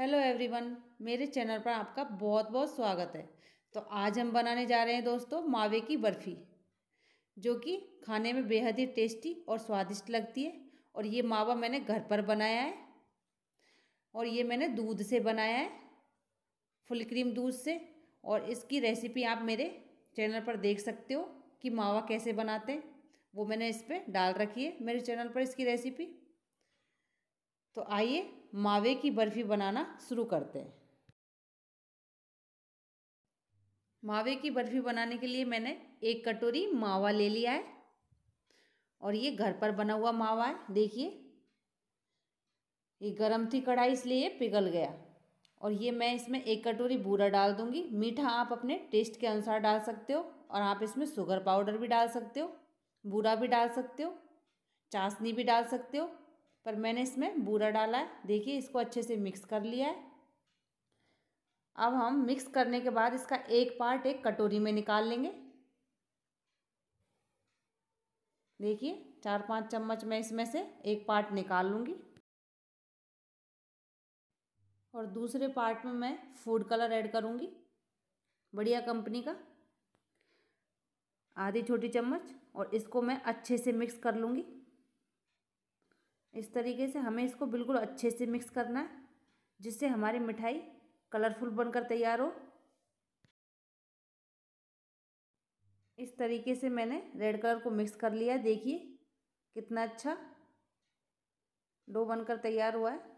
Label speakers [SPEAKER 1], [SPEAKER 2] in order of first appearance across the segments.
[SPEAKER 1] hello everyone मेरे channel पर आपका बहुत बहुत स्वागत है तो आज हम बनाने जा रहे हैं दोस्तों मावे की बर्फ़ी जो कि खाने में बेहद ही टेस्टी और स्वादिष्ट लगती है और ये मावा मैंने घर पर बनाया है और ये मैंने दूध से बनाया है फुल क्रीम दूध से और इसकी रेसिपी आप मेरे चैनल पर देख सकते हो कि मावा कैसे बनाते हैं वो मैंने इस पर डाल रखी है मेरे चैनल पर इसकी रेसिपी तो आइए मावे की बर्फ़ी बनाना शुरू करते हैं मावे की बर्फ़ी बनाने के लिए मैंने एक कटोरी मावा ले लिया है और ये घर पर बना हुआ मावा है देखिए ये गर्म थी कढ़ाई इसलिए पिघल गया और ये मैं इसमें एक कटोरी बूरा डाल दूंगी मीठा आप अपने टेस्ट के अनुसार डाल सकते हो और आप इसमें शुगर पाउडर भी डाल सकते हो बूरा भी डाल सकते हो चाशनी भी डाल सकते हो पर मैंने इसमें बूरा डाला है देखिए इसको अच्छे से मिक्स कर लिया है अब हम मिक्स करने के बाद इसका एक पार्ट एक कटोरी में निकाल लेंगे देखिए चार पांच चम्मच मैं इसमें से एक पार्ट निकाल लूँगी और दूसरे पार्ट में मैं फूड कलर ऐड करूँगी बढ़िया कंपनी का आधी छोटी चम्मच और इसको मैं अच्छे से मिक्स कर लूँगी इस तरीके से हमें इसको बिल्कुल अच्छे से मिक्स करना है जिससे हमारी मिठाई कलरफुल बनकर तैयार हो इस तरीके से मैंने रेड कलर को मिक्स कर लिया देखिए कितना अच्छा डो बनकर तैयार हुआ है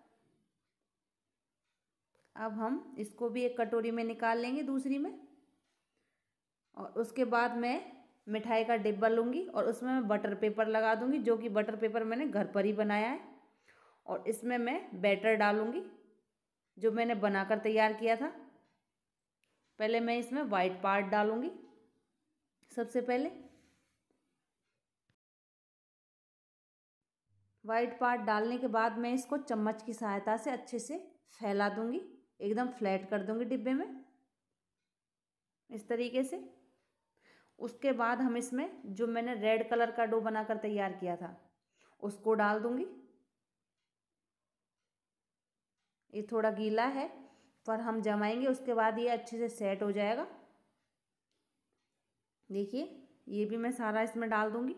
[SPEAKER 1] अब हम इसको भी एक कटोरी में निकाल लेंगे दूसरी में और उसके बाद मैं मिठाई का डिब्बा लूँगी और उसमें मैं बटर पेपर लगा दूँगी जो कि बटर पेपर मैंने घर पर ही बनाया है और इसमें मैं बैटर डालूँगी जो मैंने बनाकर तैयार किया था पहले मैं इसमें वाइट पार्ट डालूँगी सबसे पहले वाइट पार्ट डालने के बाद मैं इसको चम्मच की सहायता से अच्छे से फैला दूँगी एकदम फ्लैट कर दूँगी डिब्बे में इस तरीके से उसके बाद हम इसमें जो मैंने रेड कलर का डो बनाकर तैयार किया था उसको डाल दूंगी ये थोड़ा गीला है पर हम जमाएंगे उसके बाद ये अच्छे से सेट हो जाएगा देखिए ये भी मैं सारा इसमें डाल दूंगी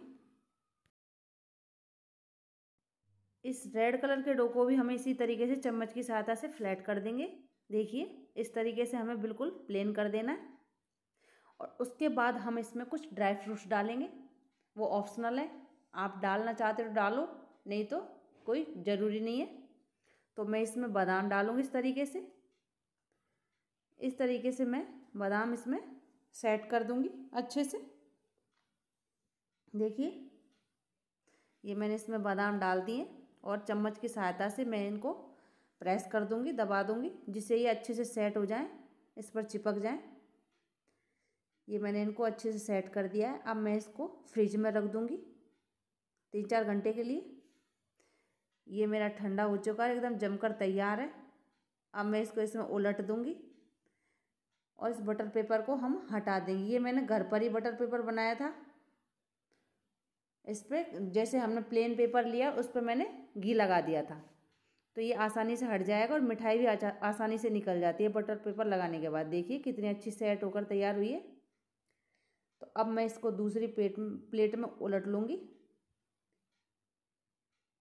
[SPEAKER 1] इस रेड कलर के डो को भी हमें इसी तरीके से चम्मच की सहायता से फ्लैट कर देंगे देखिए इस तरीके से हमें बिल्कुल प्लेन कर देना है और उसके बाद हम इसमें कुछ ड्राई फ्रूट्स डालेंगे वो ऑप्शनल है आप डालना चाहते हो तो डालो नहीं तो कोई ज़रूरी नहीं है तो मैं इसमें बादाम डालूँगी इस तरीके से इस तरीके से मैं बादाम इसमें सेट कर दूँगी अच्छे से देखिए ये मैंने इसमें बादाम डाल दिए और चम्मच की सहायता से मैं इनको प्रेस कर दूँगी दबा दूँगी जिससे ये अच्छे से सेट हो जाए इस पर चिपक जाएँ ये मैंने इनको अच्छे से सेट कर दिया है अब मैं इसको फ्रिज में रख दूँगी तीन चार घंटे के लिए ये मेरा ठंडा हो चुका है एकदम जमकर तैयार है अब मैं इसको इसमें उलट दूँगी और इस बटर पेपर को हम हटा देंगे ये मैंने घर पर ही बटर पेपर बनाया था इस पर जैसे हमने प्लेन पेपर लिया उस पर मैंने घी लगा दिया था तो ये आसानी से हट जाएगा और मिठाई भी आसानी से निकल जाती है बटर पेपर लगाने के बाद देखिए कितनी अच्छी सेट होकर तैयार हुई है तो अब मैं इसको दूसरी प्लेट प्लेट में उलट लूँगी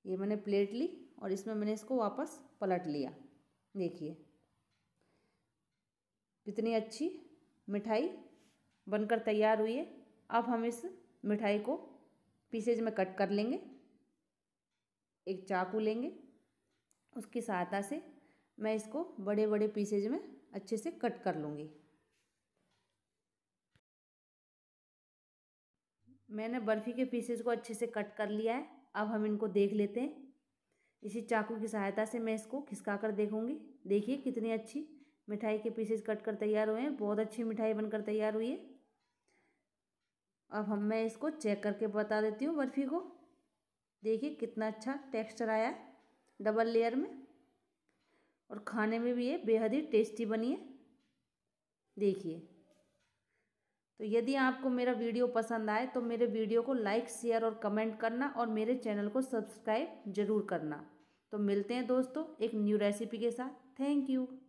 [SPEAKER 1] ये मैंने प्लेट ली और इसमें मैंने इसको वापस पलट लिया देखिए कितनी अच्छी मिठाई बनकर तैयार हुई है अब हम इस मिठाई को पीसेज में कट कर लेंगे एक चाकू लेंगे उसकी सहायता से मैं इसको बड़े बड़े पीसेज में अच्छे से कट कर लूँगी मैंने बर्फ़ी के पीसेस को अच्छे से कट कर लिया है अब हम इनको देख लेते हैं इसी चाकू की सहायता से मैं इसको खिसका कर देखूँगी देखिए कितनी अच्छी मिठाई के पीसेस कट कर तैयार हुए हैं बहुत अच्छी मिठाई बनकर तैयार हुई है अब हम मैं इसको चेक करके बता देती हूँ बर्फ़ी को देखिए कितना अच्छा टेक्स्चर आया है डबल लेयर में और खाने में भी ये बेहद ही टेस्टी बनी है देखिए तो यदि आपको मेरा वीडियो पसंद आए तो मेरे वीडियो को लाइक शेयर और कमेंट करना और मेरे चैनल को सब्सक्राइब जरूर करना तो मिलते हैं दोस्तों एक न्यू रेसिपी के साथ थैंक यू